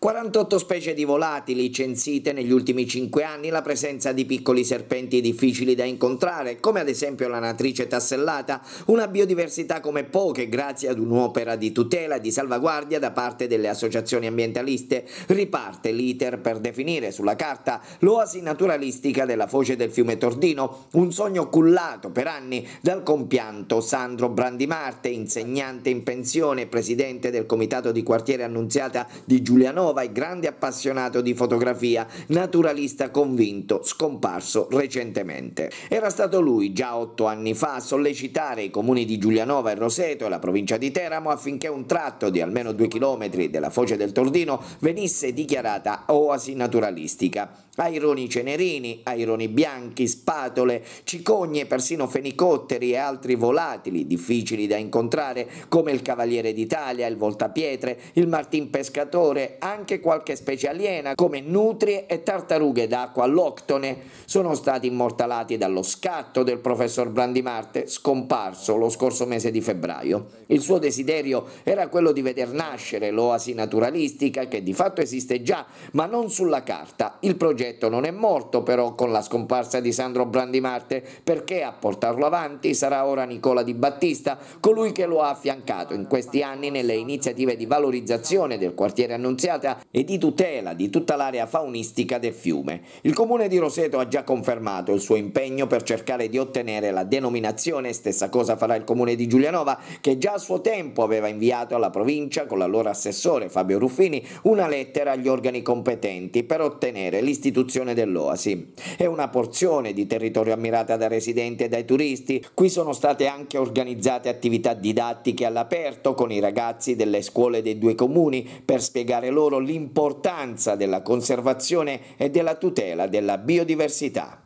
48 specie di volatili censite negli ultimi 5 anni, la presenza di piccoli serpenti difficili da incontrare, come ad esempio la natrice tassellata, una biodiversità come poche grazie ad un'opera di tutela e di salvaguardia da parte delle associazioni ambientaliste, riparte l'iter per definire sulla carta l'oasi naturalistica della foce del fiume Tordino, un sogno cullato per anni dal compianto Sandro Brandimarte, insegnante in pensione, e presidente del comitato di quartiere annunziata di Giuliano Casanova e grande appassionato di fotografia, naturalista convinto, scomparso recentemente. Era stato lui, già otto anni fa, a sollecitare i comuni di Giulianova e Roseto e la provincia di Teramo affinché un tratto di almeno due chilometri della foce del Tordino venisse dichiarata oasi naturalistica. Aironi cenerini, aironi bianchi, spatole, cicogne, persino fenicotteri e altri volatili difficili da incontrare come il Cavaliere d'Italia, il Voltapietre, il Martin Pescatore, anche anche qualche specie aliena come nutrie e tartarughe d'acqua all'octone sono stati immortalati dallo scatto del professor Brandimarte, scomparso lo scorso mese di febbraio. Il suo desiderio era quello di veder nascere l'oasi naturalistica che di fatto esiste già, ma non sulla carta. Il progetto non è morto però con la scomparsa di Sandro Brandimarte, perché a portarlo avanti sarà ora Nicola Di Battista, colui che lo ha affiancato in questi anni nelle iniziative di valorizzazione del quartiere annunziate conservata e di tutela di tutta l'area faunistica del fiume. Il comune di Roseto ha già confermato il suo impegno per cercare di ottenere la denominazione, stessa cosa farà il comune di Giulianova che già a suo tempo aveva inviato alla provincia con l'allora assessore Fabio Ruffini una lettera agli organi competenti per ottenere l'istituzione dell'oasi. È una porzione di territorio ammirata da residenti e dai turisti, qui sono state anche organizzate attività didattiche all'aperto con i ragazzi delle scuole dei due comuni per spiegare loro l'importanza della conservazione e della tutela della biodiversità.